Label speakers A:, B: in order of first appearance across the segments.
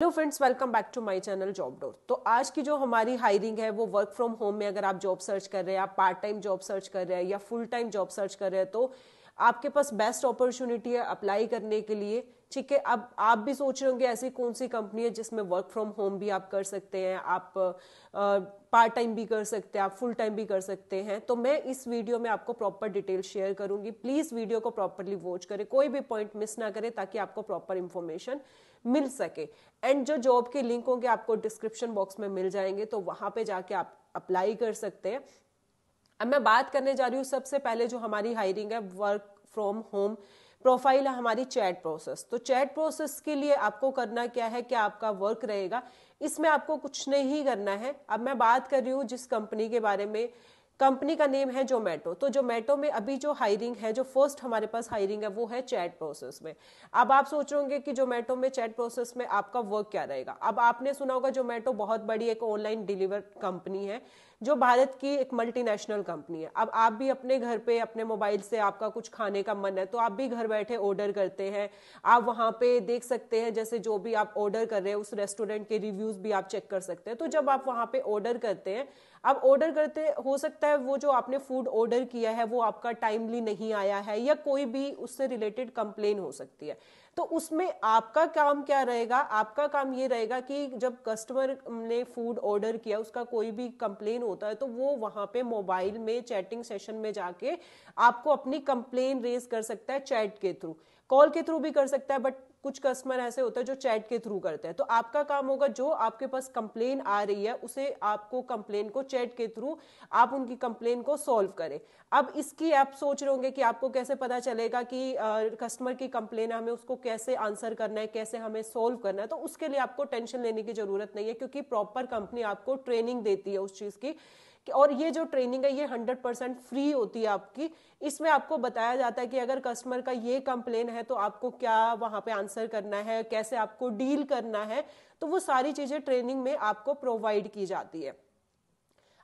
A: hello friends welcome back to my channel Job Door तो आज की जो हमारी हायरिंग है वो वर्क फ्रॉम होम में अगर आप जॉब सर्च कर रहे हैं आप पार्ट टाइम जॉब सर्च कर रहे हैं या फुल टाइम जॉब सर्च कर रहे हैं तो आपके पास बेस्ट अपॉर्चुनिटी है अप्लाई करने के लिए ठीक है अब आप भी सोच रहे होंगे ऐसी कौन सी कंपनी है जिसमें वर्क फ्रॉम होम भी आप कर सकते हैं आप पार्ट टाइम भी कर सकते हैं आप फुल टाइम भी कर सकते हैं तो मैं इस वीडियो में आपको प्रॉपर डिटेल शेयर करूंगी प्लीज वीडियो को प्रॉपरली वॉच करें कोई भी पॉइंट मिस ना करें ताकि आपको प्रॉपर इंफॉर्मेशन मिल सके एंड जो जॉब के लिंक होंगे आपको डिस्क्रिप्शन बॉक्स में मिल जाएंगे तो वहां पे जाके आप अप्लाई कर सकते हैं अब मैं बात करने जा रही हूँ सबसे पहले जो हमारी हायरिंग है वर्क फ्रॉम होम प्रोफाइल है हमारी चैट प्रोसेस तो चैट प्रोसेस के लिए आपको करना क्या है क्या आपका वर्क रहेगा इसमें आपको कुछ नहीं करना है अब मैं बात कर रही हूँ जिस कंपनी के बारे में कंपनी का नेम है जोमेटो तो जोमेटो में अभी जो हायरिंग है जो फर्स्ट हमारे पास हायरिंग है वो है चैट प्रोसेस में अब आप सोच रहे होंगे कि जोमेटो में चैट प्रोसेस में आपका वर्क क्या रहेगा अब आपने सुना होगा जोमेटो बहुत बड़ी एक ऑनलाइन डिलीवर कंपनी है जो भारत की एक मल्टीनेशनल कंपनी है अब आप भी अपने घर पे अपने मोबाइल से आपका कुछ खाने का मन है तो आप भी घर बैठे ऑर्डर करते हैं आप वहाँ पे देख सकते हैं जैसे जो भी आप ऑर्डर कर रहे हैं उस रेस्टोरेंट के रिव्यूज भी आप चेक कर सकते हैं तो जब आप वहाँ पे ऑर्डर करते हैं अब ऑर्डर करते हो सकता है वो जो आपने फूड ऑर्डर किया है वो आपका टाइमली नहीं आया है या कोई भी उससे रिलेटेड कंप्लेन हो सकती है तो उसमें आपका काम क्या रहेगा आपका काम ये रहेगा कि जब कस्टमर ने फूड ऑर्डर किया उसका कोई भी कंप्लेन होता है तो वो वहां पे मोबाइल में चैटिंग सेशन में जाके आपको अपनी कंप्लेन रेज कर सकता है चैट के थ्रू कॉल के थ्रू भी कर सकता है बट कुछ कस्टमर ऐसे होते हैं जो चैट के थ्रू करते हैं तो आपका काम होगा जो आपके पास कंप्लेन आ रही है उसे आपको कंप्लेन को चैट के थ्रू आप उनकी कंप्लेन को सॉल्व करें अब इसकी आप सोच रहे होंगे कि आपको कैसे पता चलेगा कि कस्टमर की कंप्लेन हमें उसको कैसे आंसर करना है कैसे हमें सॉल्व करना है तो उसके लिए आपको टेंशन लेने की जरूरत नहीं है क्योंकि प्रॉपर कंपनी आपको ट्रेनिंग देती है उस चीज की और ये जो ट्रेनिंग है ये हंड्रेड परसेंट फ्री होती है आपकी इसमें आपको बताया जाता है कि अगर कस्टमर का ये कंप्लेन है तो आपको क्या वहां पे आंसर करना है कैसे आपको डील करना है तो वो सारी चीज़ें ट्रेनिंग में आपको प्रोवाइड की जाती है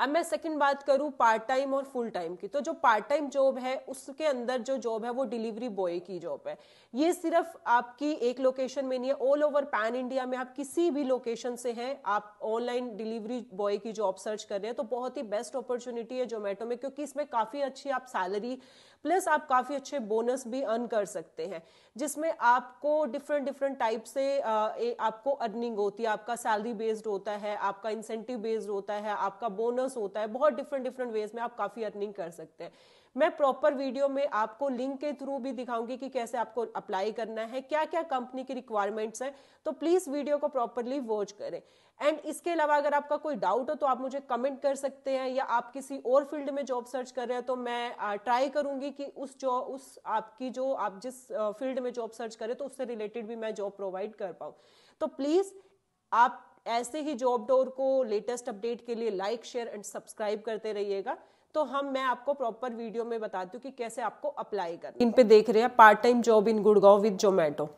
A: अब मैं सेकंड बात करूं पार्ट टाइम और फुल टाइम की तो जो पार्ट टाइम जॉब है उसके अंदर जो जॉब है वो डिलीवरी बॉय की जॉब है ये सिर्फ आपकी एक लोकेशन में नहीं है ऑल ओवर पैन इंडिया में आप किसी भी लोकेशन से हैं आप ऑनलाइन डिलीवरी बॉय की जॉब सर्च कर रहे हैं तो बहुत ही बेस्ट अपॉर्चुनिटी है जोमेटो में क्योंकि इसमें काफ़ी अच्छी आप सैलरी प्लस आप काफ़ी अच्छे बोनस भी अर्न कर सकते हैं जिसमें आपको डिफरेंट डिफरेंट टाइप से आपको अर्निंग होती है आपका सैलरी बेस्ड होता है आपका इंसेंटिव बेस्ड होता है आपका बोनस होता है बहुत डिफरेंट डिफरेंट वेज में आप काफ़ी अर्निंग कर सकते हैं मैं प्रॉपर वीडियो में आपको लिंक के थ्रू भी दिखाऊंगी कि कैसे आपको अप्लाई करना है क्या क्या कंपनी की रिक्वायरमेंट्स हैं तो प्लीज वीडियो को प्रॉपरली वॉच करें एंड इसके अलावा अगर आपका कोई डाउट हो तो आप मुझे कमेंट कर सकते हैं या आप किसी और फील्ड में जॉब सर्च कर रहे हैं तो मैं ट्राई करूंगी कि उस जो उस आपकी जो आप जिस फील्ड में जॉब सर्च करें तो उससे रिलेटेड भी मैं जॉब प्रोवाइड कर पाऊँ तो प्लीज आप ऐसे ही जॉब डोर को लेटेस्ट अपडेट के लिए लाइक शेयर एंड सब्सक्राइब करते रहिएगा तो हम मैं आपको प्रॉपर वीडियो में बताती हूँ कि कैसे आपको अप्लाई करना इन पे देख रहे हैं part time job in Gurgaon with Zomato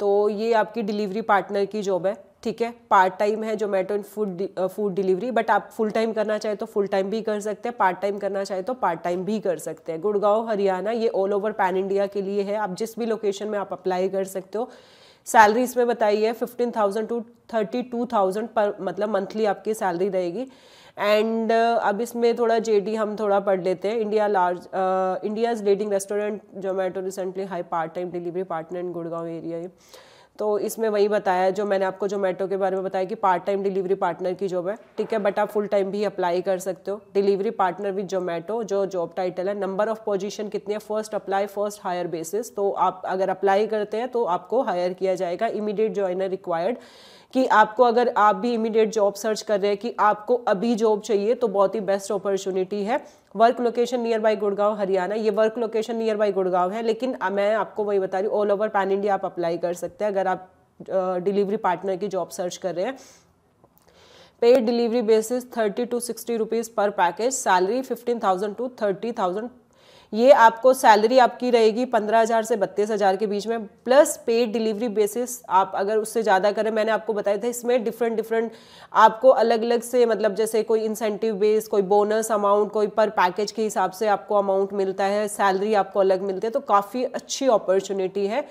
A: तो ये आपकी डिलीवरी पार्टनर की जॉब है ठीक है पार्ट टाइम है Zomato in food food delivery but आप फुल टाइम करना चाहे तो फुल टाइम भी कर सकते हैं पार्ट टाइम करना चाहे तो पार्ट टाइम भी कर सकते हैं गुड़गांव हरियाणा ये ऑल ओवर पैन इंडिया के लिए है आप जिस भी लोकेशन में आप अप्लाई कर सकते हो सैलरी इसमें बताइए fifteen thousand to thirty two thousand पर मतलब मंथली आपकी सैलरी रहेगी एंड uh, अब इसमें थोड़ा जे हम थोड़ा पढ़ लेते हैं India large India's leading restaurant Zomato recently hire part time delivery partner in Gurgaon area है तो इसमें वही बताया जो मैंने आपको जोमेटो के बारे में बताया कि पार्ट टाइम डिलीवरी पार्टनर की जॉब है ठीक है बट आप फुल टाइम भी अप्लाई कर सकते हो डिलीवरी पार्टनर विद जोमेटो जो जॉब टाइटल है नंबर ऑफ पोजीशन कितनी है first apply first hire basis तो आप अगर अप्लाई करते हैं तो आपको हायर किया जाएगा इमीडिएट ज्वाइनर रिक्वायर्ड कि आपको अगर आप भी इमीडिएट जॉब सर्च कर रहे हैं कि आपको अभी जॉब चाहिए तो बहुत ही बेस्ट अपॉर्चुनिटी है work location near by Gurgaon Haryana ये work location near by Gurgaon है लेकिन मैं आपको वही बता रही हूँ ऑल ओवर पैन इंडिया आप अप्लाई कर सकते हैं अगर आप डिलीवरी पार्टनर की जॉब सर्च कर रहे हैं paid delivery basis thirty to sixty rupees per package salary fifteen thousand to thirty thousand ये आपको सैलरी आपकी रहेगी पंद्रह हज़ार से बत्तीस हज़ार के बीच में प्लस पेड डिलीवरी बेसिस आप अगर उससे ज़्यादा करें मैंने आपको बताया था इसमें डिफरेंट डिफरेंट आपको अलग अलग से मतलब जैसे कोई इंसेंटिव बेस कोई बोनस अमाउंट कोई पर पैकेज के हिसाब से आपको अमाउंट मिलता है सैलरी आपको अलग मिलती है तो काफ़ी अच्छी अपॉर्चुनिटी है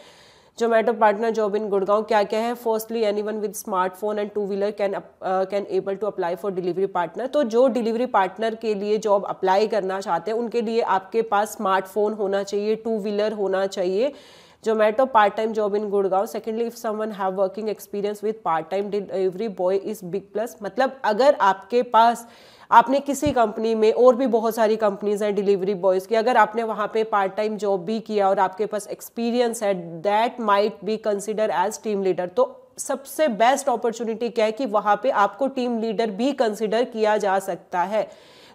A: Zomato partner job in Gurgaon क्या क्या है firstly any one with smartphone and two wheeler can can able to apply for delivery partner तो जो डिलीवरी पार्टनर के लिए जॉब अप्लाई करना चाहते हैं उनके लिए आपके पास स्मार्टफोन होना चाहिए टू व्हीलर होना चाहिए Zomato part time job in Gurgaon Secondly, if someone have working experience with part time delivery boy is big plus मतलब अगर आपके पास आपने किसी कंपनी में और भी बहुत सारी कंपनीज हैं डिलीवरी बॉयज़ की अगर आपने वहाँ पे पार्ट टाइम जॉब भी किया और आपके पास एक्सपीरियंस है that might be consider as team leader तो सबसे बेस्ट अपॉर्चुनिटी क्या है कि वहाँ पे आपको टीम लीडर भी कंसिडर किया जा सकता है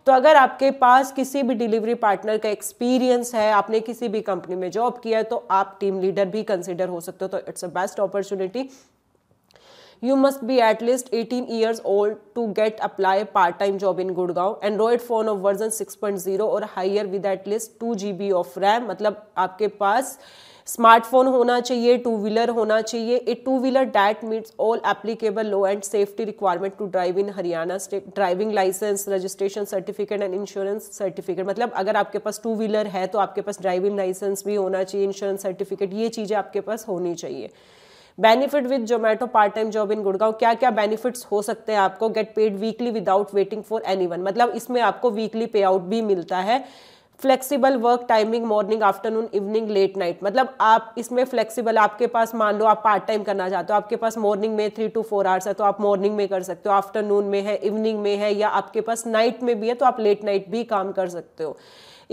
A: तो अगर आपके पास किसी भी डिलीवरी पार्टनर का एक्सपीरियंस है आपने किसी भी कंपनी में जॉब किया है तो आप टीम लीडर भी कंसिडर हो सकते हो तो it's a best opportunity you must be at least 18 years old to get apply part time job in gurgaon android phone of version 6.0 or higher with at least 2 gb of ram matlab aapke paas smartphone होना चाहिए two wheeler होना चाहिए a two wheeler that meets all applicable law and safety requirement to drive in Haryana state driving license registration certificate and insurance certificate मतलब अगर आपके पास two wheeler है तो आपके पास ड्राइविंग लाइसेंस भी होना चाहिए इंश्योरेंस सर्टिफिकेट ये चीज़ें आपके पास होनी चाहिए benefit with Zomato part time job in Gurgaon क्या क्या बेनिफिट्स हो सकते हैं आपको get paid weekly without waiting for any मतलब इसमें आपको वीकली पे आउट भी मिलता है flexible work timing morning afternoon evening late night मतलब आप इसमें फ्लेक्सिबल आपके पास मान लो आप पार्ट टाइम करना चाहते हो आपके पास मॉर्निंग में थ्री टू फोर आवर्स है तो आप मॉर्निंग में कर सकते हो आफ्टरनून में है इवनिंग में है या आपके पास नाइट में भी है तो आप लेट नाइट भी काम कर सकते हो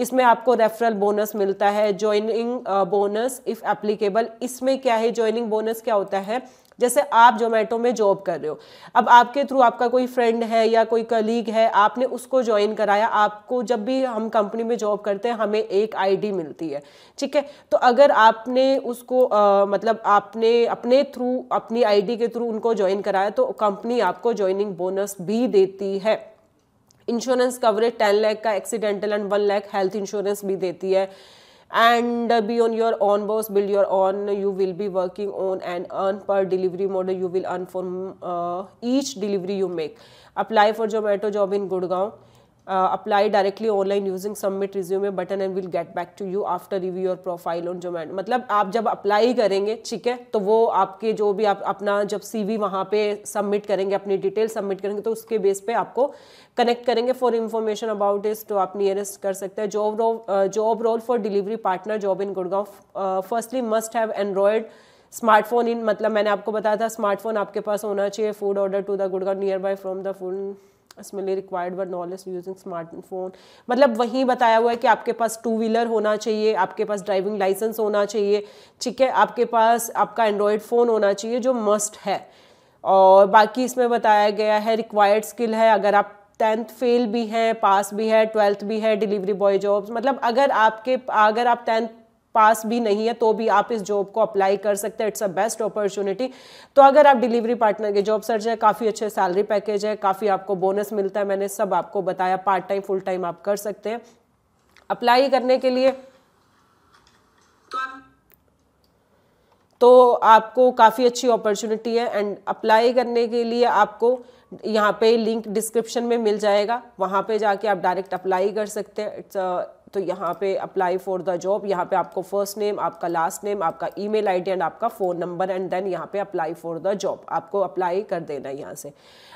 A: इसमें आपको रेफरल बोनस मिलता है ज्वाइनिंग बोनस इफ़ एप्लीकेबल इसमें क्या है ज्वाइनिंग बोनस क्या होता है जैसे आप जोमेटो में जॉब कर रहे हो अब आपके थ्रू आपका कोई फ्रेंड है या कोई कलीग है आपने उसको ज्वाइन कराया आपको जब भी हम कंपनी में जॉब करते हैं हमें एक आईडी मिलती है ठीक है तो अगर आपने उसको आ, मतलब आपने अपने थ्रू अपनी आईडी के थ्रू उनको ज्वाइन कराया तो कंपनी आपको ज्वाइनिंग बोनस भी देती है इंश्योरेंस कवरेज टेन लैख का accidental and one lakh health insurance भी देती है and be on your own boss build your own you will be working on and earn per delivery model you will earn for each delivery you make apply for Zomato job in Gurgaon Uh, apply directly online using submit resume button and we'll get back to you after review your profile on Zomato मतलब आप जब apply करेंगे ठीक है तो वो आपके जो भी आप अपना जब सी वी वहाँ पे सबमिट करेंगे अपनी डिटेल सबमिट करेंगे तो उसके बेस पे आपको कनेक्ट करेंगे फॉर इन्फॉर्मेशन अबाउट इस तो आप नियरेस्ट कर सकते हैं job role job role for delivery partner job in Gurgaon firstly must have android smartphone in मतलब मैंने आपको बताया था स्मार्टफोन आपके पास होना चाहिए food order to the Gurgaon near by from the food इसमें रिक्वायर्ड वर नॉलेज यूजिंग स्मार्टफोन मतलब वहीं बताया हुआ है कि आपके पास टू व्हीलर होना चाहिए आपके पास ड्राइविंग लाइसेंस होना चाहिए ठीक है आपके पास आपका एंड्रॉयड फ़ोन होना चाहिए जो मस्ट है और बाकी इसमें बताया गया है रिक्वायर्ड स्किल है अगर आप टेंथ फेल भी हैं पास भी है ट्वेल्थ भी है डिलीवरी बॉय जॉब्स मतलब अगर आपके अगर आप टेंथ पास भी नहीं है तो भी आप इस जॉब को अप्लाई कर सकते हैं इट्स अ बेस्ट अपॉर्चुनिटी तो अगर आप डिलीवरी पार्टनर के जॉब सर्च है काफ़ी अच्छे सैलरी पैकेज है काफ़ी आपको बोनस मिलता है मैंने सब आपको बताया पार्ट टाइम फुल टाइम आप कर सकते हैं अप्लाई करने के लिए तो आपको काफ़ी अच्छी अपॉर्चुनिटी है एंड अप्लाई करने के लिए आपको यहाँ पे लिंक डिस्क्रिप्शन में मिल जाएगा वहाँ पे जाके आप डायरेक्ट अप्लाई कर सकते हैं इट्स तो यहाँ पे अप्लाई फॉर द जॉब यहाँ पे आपको फर्स्ट नेम आपका लास्ट नेम आपका ईमेल आईडी एंड आपका फ़ोन नंबर एंड देन यहाँ पे अप्लाई फॉर द जॉब आपको अप्लाई कर देना यहाँ से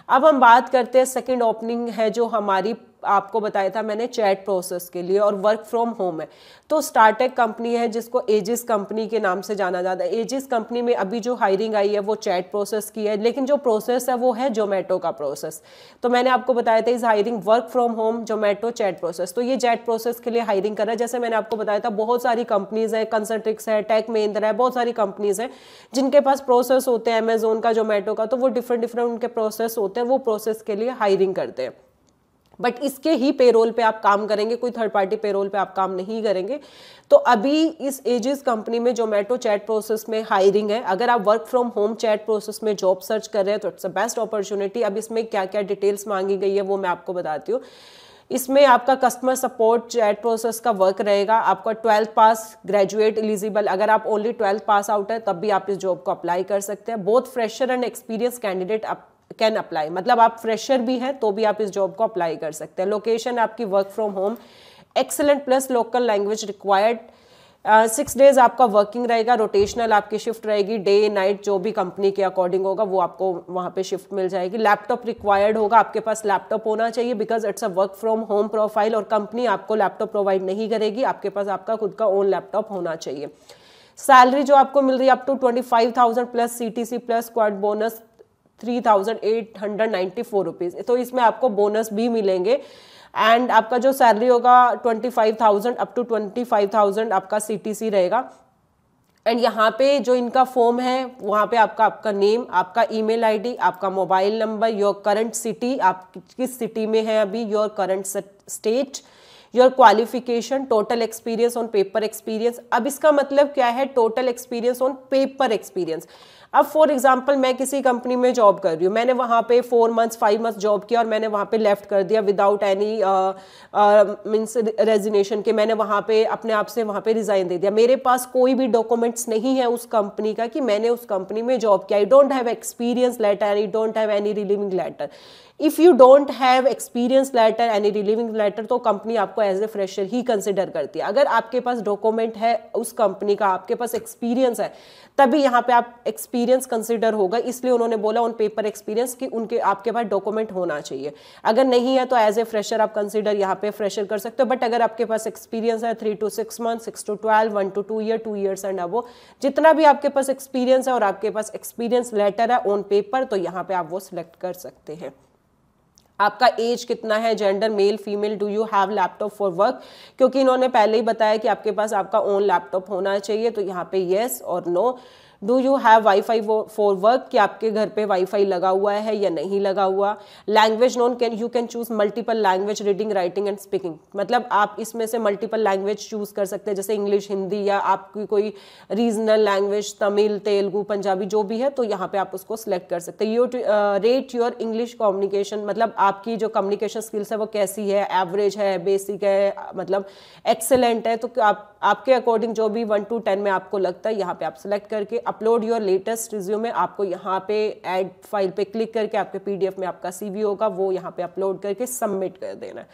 A: अब हम बात करते हैं सेकेंड ओपनिंग है जो हमारी आपको बताया था मैंने चैट प्रोसेस के लिए और वर्क फ्रॉम होम है तो स्टार्टेक कंपनी है जिसको एजिस कंपनी के नाम से जाना जाता है एजिस कंपनी में अभी जो हायरिंग आई है वो चैट प्रोसेस की है लेकिन जो प्रोसेस है वो है जोमेटो का प्रोसेस तो मैंने आपको बताया था इस hiring work from home Zomato chat process तो ये चैट प्रोसेस के लिए हायरिंग कर रहा है जैसे मैंने आपको बताया था बहुत सारी कंपनीज़ है कंसल्टिक्स है टेक महिंद्रा है बहुत सारी कंपनीज़ हैं जिनके पास प्रोसेस होते हैं अमेजोन का जोमेटो का तो वो डिफरेंट डिफरेंट उनके प्रोसेस होते हैं वो प्रोसेस के लिए हायरिंग करते हैं बट इसके ही पेरोल पे आप काम करेंगे कोई थर्ड पार्टी पेरोल पे आप काम नहीं करेंगे तो अभी इस एजिस कंपनी में जोमेटो चैट प्रोसेस में हायरिंग है अगर आप work from home chat process में जॉब सर्च कर रहे हैं तो इट्स अ बेस्ट अपॉर्चुनिटी अब इसमें क्या क्या डिटेल्स मांगी गई है वो मैं आपको बताती हूँ इसमें आपका कस्टमर सपोर्ट चैट प्रोसेस का वर्क रहेगा आपका ट्वेल्थ पास ग्रेजुएट एलिजिबल अगर आप ओनली ट्वेल्थ पास आउट है तब भी आप इस जॉब को अप्लाई कर सकते हैं बहुत फ्रेशर एंड एक्सपीरियंस कैंडिडेट आप कैन अप्लाई मतलब आप फ्रेशर भी हैं तो भी आप इस जॉब को अप्लाई कर सकते हैं लोकेशन आपकी work from home excellent plus local language required six days आपका वर्किंग रहेगा रोटेशनल आपकी शिफ्ट रहेगी डे नाइट जो भी कंपनी के अकॉर्डिंग होगा वो आपको वहाँ पे शिफ्ट मिल जाएगी लैपटॉप रिक्वायर्ड होगा आपके पास लैपटॉप होना चाहिए because it's a work from home profile और कंपनी आपको लैपटॉप प्रोवाइड नहीं करेगी आपके पास आपका खुद का ओन लैपटॉप होना चाहिए सैलरी जो आपको मिल रही है up to twenty five thousand plus C T C plus quad bonus three thousand eight hundred ninety four rupees तो इसमें आपको बोनस भी मिलेंगे एंड आपका जो सैलरी होगा twenty five thousand up to twenty five thousand आपका सी रहेगा एंड यहाँ पे जो इनका फॉर्म है वहाँ पे आपका आपका नेम आपका ईमेल आईडी आपका mobile number your current city आप किस सिटी में है अभी your current state your qualification total experience on paper experience अब इसका मतलब क्या है total experience on paper experience अब फॉर एग्जाम्पल मैं किसी कंपनी में जॉब कर रही हूँ मैंने वहाँ पे four months five months job किया और मैंने वहाँ पे लेफ्ट कर दिया विदाउट एनी मीन्स रेजिनेशन के मैंने वहाँ पे अपने आप से वहाँ पे रिजाइन दे दिया मेरे पास कोई भी डॉक्यूमेंट्स नहीं है उस कंपनी का कि मैंने उस कंपनी में जॉब किया I don't have experience letter I don't have any relieving letter if you don't have experience letter any relieving letter तो कंपनी आपको आपको एज ए फ्रेशर ही कंसिडर करती है अगर आपके पास डॉक्यूमेंट है उस कंपनी का आपके पास एक्सपीरियंस है तभी यहाँ पे आप एक्सपीरियंस कंसिडर होगा इसलिए उन्होंने बोला उन पेपर एक्सपीरियंस कि उनके आपके पास डॉक्यूमेंट होना चाहिए अगर नहीं है तो एज ए फ्रेशर आप कंसिडर यहाँ पे फ्रेशर कर सकते हो बट अगर आपके पास एक्सपीरियंस है three to six month six to twelve one to two year two years and अब जितना भी आपके पास एक्सपीरियंस है और आपके पास एक्सपीरियंस लेटर है ऑन पेपर तो यहाँ पे आप वो सिलेक्ट कर सकते हैं आपका एज कितना है gender male female do you have laptop for work क्योंकि इन्होंने पहले ही बताया कि आपके पास आपका ओन लैपटॉप होना चाहिए तो यहाँ पे येस और no do you have WiFi for work कि आपके घर पे वाईफाई लगा हुआ है या नहीं लगा हुआ language none can you can choose multiple language reading writing and speaking मतलब आप इसमें से मल्टीपल लैंग्वेज चूज कर सकते हैं जैसे इंग्लिश हिंदी या आपकी कोई रीजनल लैंग्वेज तमिल तेलुगू पंजाबी जो भी है तो यहाँ पे आप उसको सिलेक्ट कर सकते हैं you rate your English communication मतलब आपकी जो कम्युनिकेशन स्किल्स है वो कैसी है एवरेज है बेसिक है मतलब एक्सेलेंट है तो आप आपके अकॉर्डिंग जो भी वन टू टेन में आपको लगता है यहाँ पे आप सिलेक्ट करके अपलोड योर लेटेस्ट रिज्यूमे आपको यहाँ पे ऐड फाइल पे क्लिक करके आपके पीडीएफ में आपका सीवी होगा वो यहाँ पे अपलोड करके सबमिट कर देना है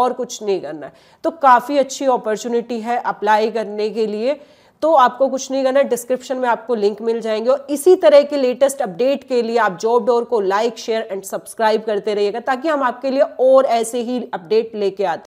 A: और कुछ नहीं करना है तो काफ़ी अच्छी अपॉर्चुनिटी है अप्लाई करने के लिए तो आपको कुछ नहीं करना डिस्क्रिप्शन में आपको लिंक मिल जाएंगे और इसी तरह के लेटेस्ट अपडेट के लिए आप जॉब डोर को लाइक शेयर एंड सब्सक्राइब करते रहिएगा ताकि हम आपके लिए और ऐसे ही अपडेट लेके आते